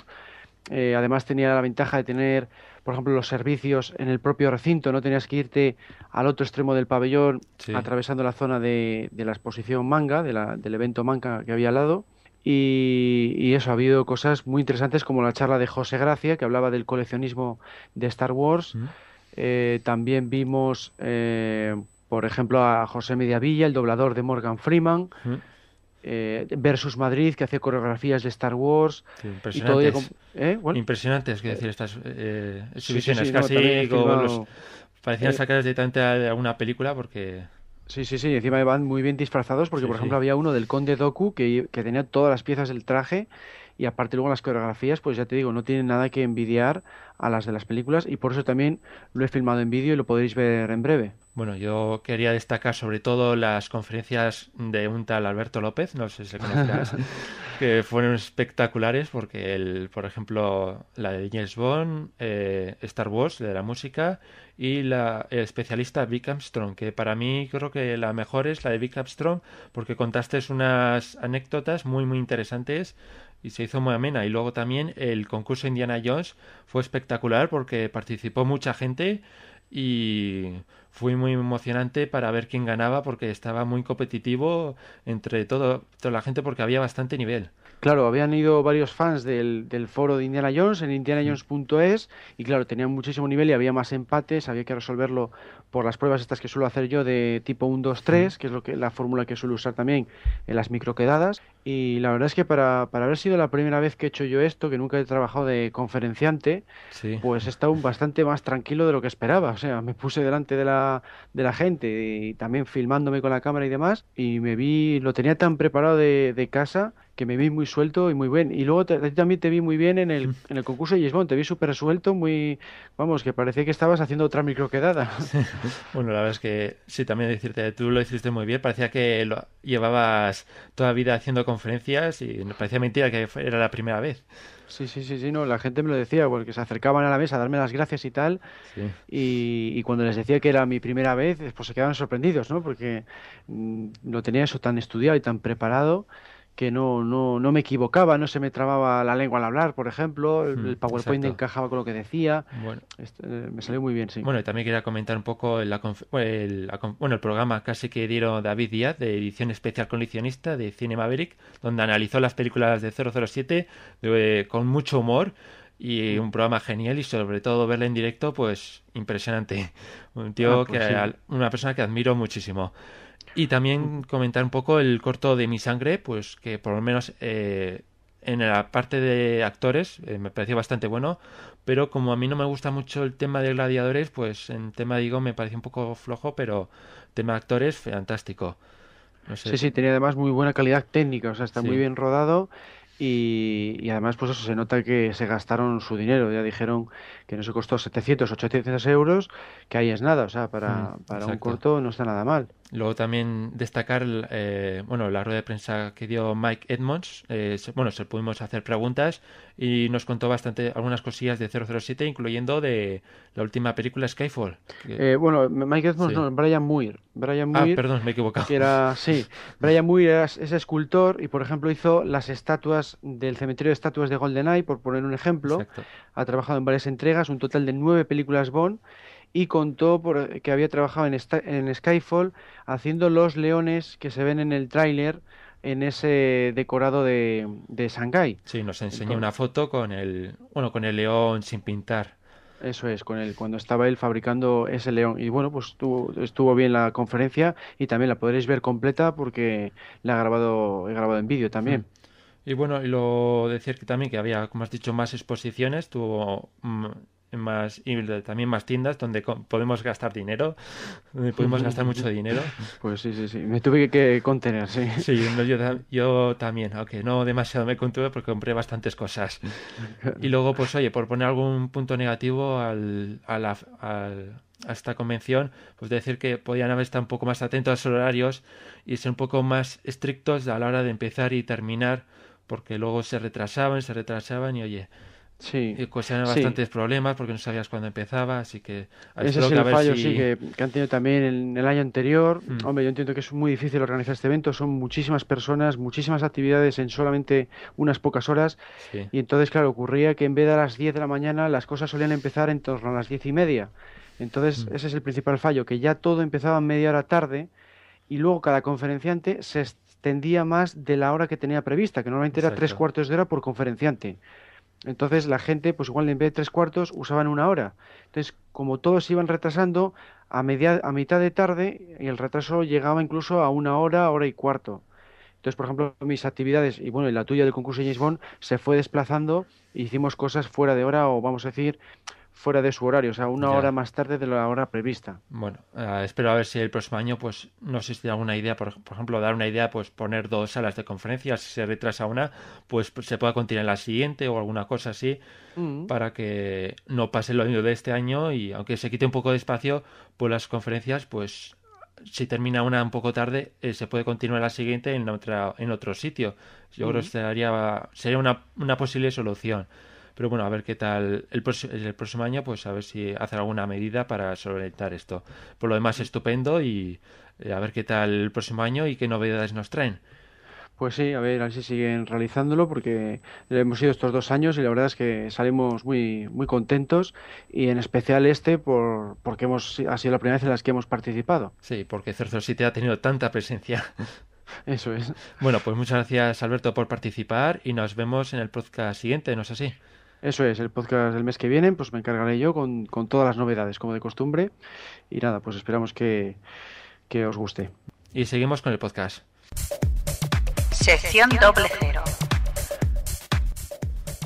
eh, además tenía la ventaja de tener por ejemplo, los servicios en el propio recinto, no tenías que irte al otro extremo del pabellón, atravesando la zona de, la exposición manga, del evento manga que había al lado. Y, eso, ha habido cosas muy interesantes como la charla de José Gracia, que hablaba del coleccionismo de Star Wars. Mm. Eh, también vimos, eh, por ejemplo, a José Mediavilla, el doblador de Morgan Freeman. Mm. Eh, versus Madrid, que hace coreografías de Star Wars. impresionantes. ¿eh? es que decir, estas eh, exhibiciones casi parecían eh, sacadas directamente a una película porque... Sí, sí, sí, encima van muy bien disfrazados porque, por ejemplo, había uno del Conde Doku que tenía todas las piezas del traje y aparte luego las coreografías, pues ya te digo, no tienen nada que envidiar a las de las películas y por eso también lo he filmado en vídeo y lo podréis ver en breve. Bueno, yo quería destacar sobre todo las conferencias de un tal Alberto López, no sé si se conocerás, que fueron espectaculares porque, el, por ejemplo, la de James Bond, eh, Star Wars, de la música, y la especialista Vic Armstrong, que para mí creo que la mejor es la de Vic Armstrong porque contaste unas anécdotas muy, muy interesantes y se hizo muy amena. Y luego también el concurso Indiana Jones fue espectacular porque participó mucha gente y fue muy emocionante para ver quién ganaba porque estaba muy competitivo entre todo, toda la gente porque había bastante nivel. Claro, habían ido varios fans del, del foro de Indiana Jones en indianajones.es y claro, tenían muchísimo nivel y había más empates, había que resolverlo por las pruebas estas que suelo hacer yo de tipo 1, 2, 3, que es lo que, la fórmula que suelo usar también en las microquedadas. Y la verdad es que para, para, haber sido la primera vez que he hecho yo esto, que nunca he trabajado de conferenciante, pues he estado bastante más tranquilo de lo que esperaba. O sea, me puse delante de la, de la gente y también filmándome con la cámara y demás. Y me vi, lo tenía tan preparado de, de casa que me vi muy suelto y muy bien. Y luego también te vi muy bien en el, en el concurso de Gisbon, te vi súper suelto, muy, vamos, que parecía que estabas haciendo otra microquedada. Bueno, la verdad es que sí, también decirte, tú lo hiciste muy bien, parecía que lo llevabas toda vida haciendo conferencias y me parecía mentira que era la primera vez. Sí, sí, sí, sí, no, la gente me lo decía, porque se acercaban a la mesa a darme las gracias y tal, y, cuando les decía que era mi primera vez, pues se quedaban sorprendidos, ¿no? Porque no mm, tenía eso tan estudiado y tan preparado, que no, no, no me equivocaba, no se me trababa la lengua al hablar, por ejemplo, el, hmm, PowerPoint encajaba con lo que decía, bueno. Este, eh, me salió muy bien, sí. Bueno, y también quería comentar un poco el, programa casi que dieron David Díaz de edición especial coleccionista de Cine Maverick, donde analizó las películas de 007 con mucho humor y un programa genial y sobre todo verla en directo, pues impresionante. Un tío ah, que pues una persona que admiro muchísimo. Y también comentar un poco el corto de Mi Sangre, pues que por lo menos eh, en la parte de actores eh, me pareció bastante bueno, pero como a mí no me gusta mucho el tema de gladiadores, pues en tema digo me parece un poco flojo, pero tema de actores fantástico. sé. Sí, sí, tenía además muy buena calidad técnica, o sea, está muy bien rodado y, además pues eso se nota que se gastaron su dinero, ya dijeron que no se costó 700, 800 euros, que ahí es nada, o sea, para, mm, para un corto no está nada mal. Luego también destacar, eh, bueno, la rueda de prensa que dio Mike Edmonds. Eh, bueno, se pudimos hacer preguntas y nos contó bastante algunas cosillas de 007, incluyendo de la última película Skyfall. Eh, bueno, Mike Edmonds no, Brian Muir. Brian ah, Muir. Ah, perdón, me he equivocado. sí, Brian Muir es escultor y, por ejemplo, hizo las estatuas del cementerio de estatuas de GoldenEye, por poner un ejemplo. Ha trabajado en varias entregas, un total de nueve películas Bond y contó por, que había trabajado en, Skyfall haciendo los leones que se ven en el tráiler en ese decorado de, de Shanghái. Sí, nos enseñó una foto con el, bueno, con el león sin pintar. Eso es, con él, cuando estaba él fabricando ese león. Y bueno, pues estuvo, estuvo bien la conferencia y también la podréis ver completa porque la ha grabado, he grabado en vídeo también. Mm. Y bueno, y lo decir que también que había, como has dicho, más exposiciones. Tuvo mm, más y también más tiendas donde podemos gastar dinero, donde podemos gastar mucho dinero. Pues sí, sí, sí. Me tuve que contener, sí. Sí, yo, también, aunque no demasiado me contuve porque compré bastantes cosas. Y luego, pues oye, por poner algún punto negativo al, a, la, a esta convención, pues decir que podían haber estado un poco más atentos a los horarios y ser un poco más estrictos a la hora de empezar y terminar, porque luego se retrasaban, se retrasaban y oye, Sí. Y cuestionan bastantes problemas porque no sabías cuándo empezaba, así que... Ese es el fallo que, han tenido también en el año anterior. Mm. Hombre, yo entiendo que es muy difícil organizar este evento, son muchísimas personas, muchísimas actividades en solamente unas pocas horas. Y entonces, claro, ocurría que en vez de a las 10 de la mañana, las cosas solían empezar en torno a las 10 y media. Entonces, mm. ese es el principal fallo, que ya todo empezaba media hora tarde y luego cada conferenciante se extendía más de la hora que tenía prevista, que normalmente era tres cuartos de hora por conferenciante. Entonces la gente, pues igual en vez de tres cuartos, usaban una hora. Entonces, como todos iban retrasando, a, media, a mitad de tarde el retraso llegaba incluso a una hora, hora y cuarto. Entonces, por ejemplo, mis actividades y bueno, la tuya del concurso de James Bond se fue desplazando, e hicimos cosas fuera de hora o vamos a decir, fuera de su horario, o sea, una hora más tarde de la hora prevista. Bueno, eh, espero a ver si el próximo año, pues, no sé si alguna idea, por, ejemplo, dar una idea, pues poner dos salas de conferencias, si se retrasa una, pues, pues se pueda continuar la siguiente o alguna cosa así, mm. para que no pase lo año de este año y aunque se quite un poco de espacio, pues las conferencias, pues, si termina una un poco tarde, eh, se puede continuar la siguiente en, otra, en otro sitio. Yo creo mm. que sería, sería una, una posible solución. Pero bueno, a ver qué tal el, próximo año, pues a ver si hacen alguna medida para solventar esto. Por lo demás, estupendo y eh, a ver qué tal el próximo año y qué novedades nos traen. Pues sí, a ver, a si siguen realizándolo porque hemos ido estos dos años y la verdad es que salimos muy, muy contentos y en especial este por, porque hemos, ha sido la primera vez en las que hemos participado. Sí, porque Cerzo ha tenido tanta presencia. Eso es. Bueno, pues muchas gracias Alberto por participar y nos vemos en el podcast siguiente, ¿no es así? Eso es, el podcast del mes que viene, pues me encargaré yo con, todas las novedades, como de costumbre. Y nada, pues esperamos que, os guste. Y seguimos con el podcast. Sección doble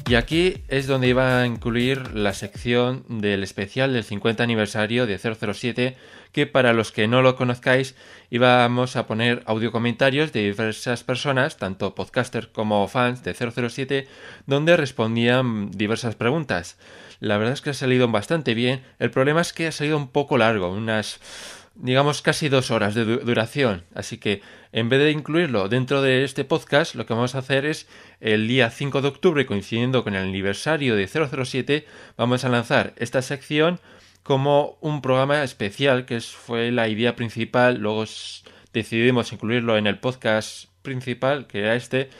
Y aquí es donde iba a incluir la sección del especial del 50 aniversario de 007 que para los que no lo conozcáis íbamos a poner audio comentarios de diversas personas, tanto podcasters como fans de 007, donde respondían diversas preguntas. La verdad es que ha salido bastante bien, el problema es que ha salido un poco largo, unas digamos casi dos horas de duración. Así que en vez de incluirlo dentro de este podcast, lo que vamos a hacer es el día 5 de octubre, coincidiendo con el aniversario de 007, vamos a lanzar esta sección como un programa especial, que fue la idea principal, luego decidimos incluirlo en el podcast principal, que era este,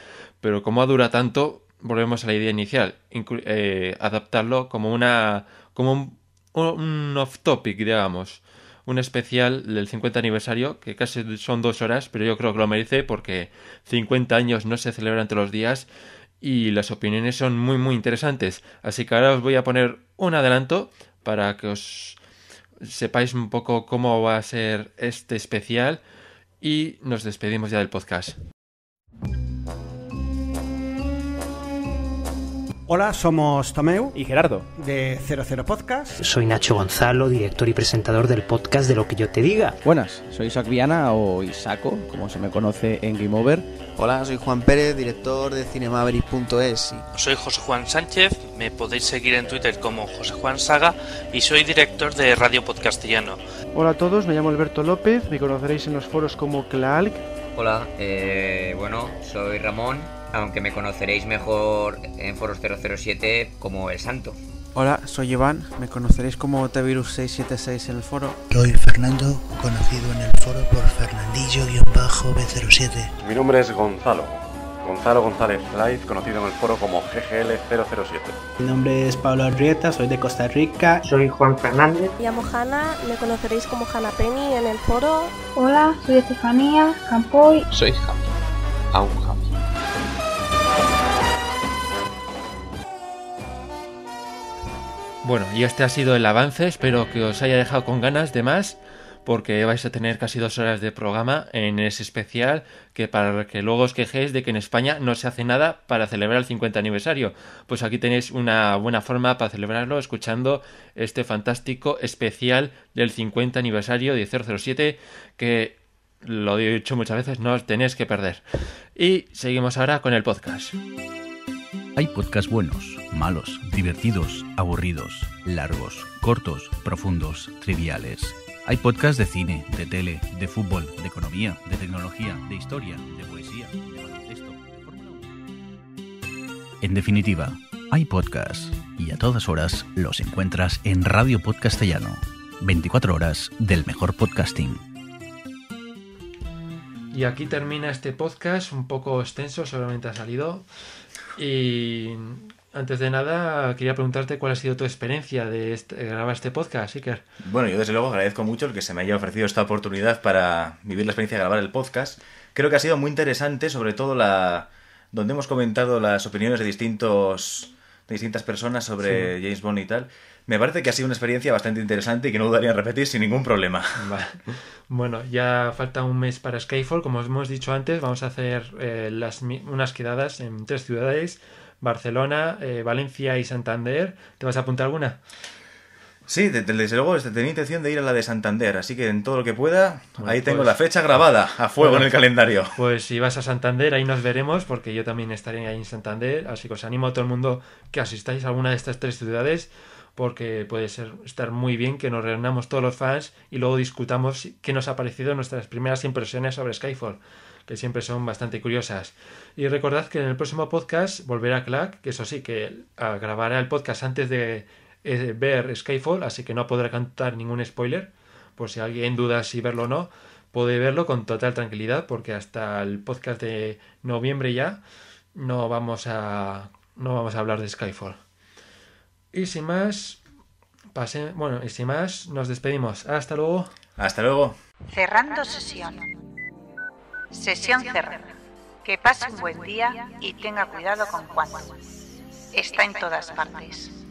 pero como ha dura tanto, volvemos a la idea inicial, eh, adaptarlo como una como un, un off-topic, digamos, un especial del 50 aniversario, que casi son dos horas, pero yo creo que lo merece porque 50 años no se celebran todos los días y las opiniones son muy muy interesantes. Así que ahora os voy a poner un adelanto para que os sepáis un poco cómo va a ser este especial y nos despedimos ya del podcast. Hola, somos Tomeu y Gerardo de 00 Podcast. Soy Nacho Gonzalo, director y presentador del podcast de Lo que yo te diga. Buenas, soy Isaac Viana o Isaco, como se me conoce en Game Over. Hola, soy Juan Pérez, director de Cinemaveris.es Soy José Juan Sánchez, me podéis seguir en Twitter como José Juan Saga y soy director de Radio Podcastillano. Hola a todos, me llamo Alberto López, me conoceréis en los foros como CLALC. Hola, eh, bueno, soy Ramón, aunque me conoceréis mejor en Foros 007 como El Santo. Hola, soy Iván, me conoceréis como Tevirus676 en el foro. Soy Fernando, conocido en el foro por Fernandillo-B07. Mi nombre es Gonzalo, Gonzalo González Live, conocido en el foro como GGL007. Mi nombre es Pablo Arrieta, soy de Costa Rica. Soy Juan Fernández. Me llamo Hanna, me conoceréis como Hanna Penny en el foro. Hola, soy Estefanía Campoy. Soy Javi, aún Javi. Bueno, y este ha sido el avance, espero que os haya dejado con ganas de más, porque vais a tener casi dos horas de programa en ese especial, que para que luego os quejéis de que en España no se hace nada para celebrar el 50 aniversario. Pues aquí tenéis una buena forma para celebrarlo, escuchando este fantástico especial del 50 aniversario de 007, que lo he dicho muchas veces, no os tenéis que perder. Y seguimos ahora con el podcast. Hay podcasts buenos, malos, divertidos, aburridos, largos, cortos, profundos, triviales. Hay podcasts de cine, de tele, de fútbol, de economía, de tecnología, de historia, de poesía, de baloncesto, de Fórmula En definitiva, hay podcasts y a todas horas los encuentras en Radio Podcastellano. 24 horas del mejor podcasting. Y aquí termina este podcast, un poco extenso, solamente ha salido. Y antes de nada, quería preguntarte cuál ha sido tu experiencia este, de, grabar este podcast, Iker. Bueno, yo desde luego agradezco mucho el que se me haya ofrecido esta oportunidad para vivir la experiencia de grabar el podcast. Creo que ha sido muy interesante, sobre todo la donde hemos comentado las opiniones de distintos de distintas personas sobre James Bond y tal me parece que ha sido una experiencia bastante interesante y que no dudaría en repetir sin ningún problema. Bueno, ya falta un mes para Skyfall. Como os hemos dicho antes, vamos a hacer eh, las, unas quedadas en tres ciudades, Barcelona, eh, Valencia y Santander. ¿Te vas a apuntar alguna? Sí, desde luego tenía intención de ir a la de Santander, así que en todo lo que pueda, ahí tengo pues- la fecha grabada a fuego en el calendario. Pues si vas a Santander, ahí nos veremos, porque yo también estaré ahí en Santander, así que os animo a todo el mundo que asistáis a alguna de estas tres ciudades porque puede ser, estar muy bien que nos reunamos todos los fans y luego discutamos qué nos ha parecido nuestras primeras impresiones sobre Skyfall, que siempre son bastante curiosas. Y recordad que en el próximo podcast volverá Clark, que eso sí, que grabará el podcast antes de eh, ver Skyfall, así que no podrá cantar ningún spoiler, por si alguien duda si verlo o no, puede verlo con total tranquilidad, porque hasta el podcast de noviembre ya no vamos a, no vamos a hablar de Skyfall. Y sin más, pase, bueno, y sin más, nos despedimos. Hasta luego. Hasta luego. Cerrando sesión. Sesión cerrada. Que pase un buen día y tenga cuidado con Juan. Está en todas partes.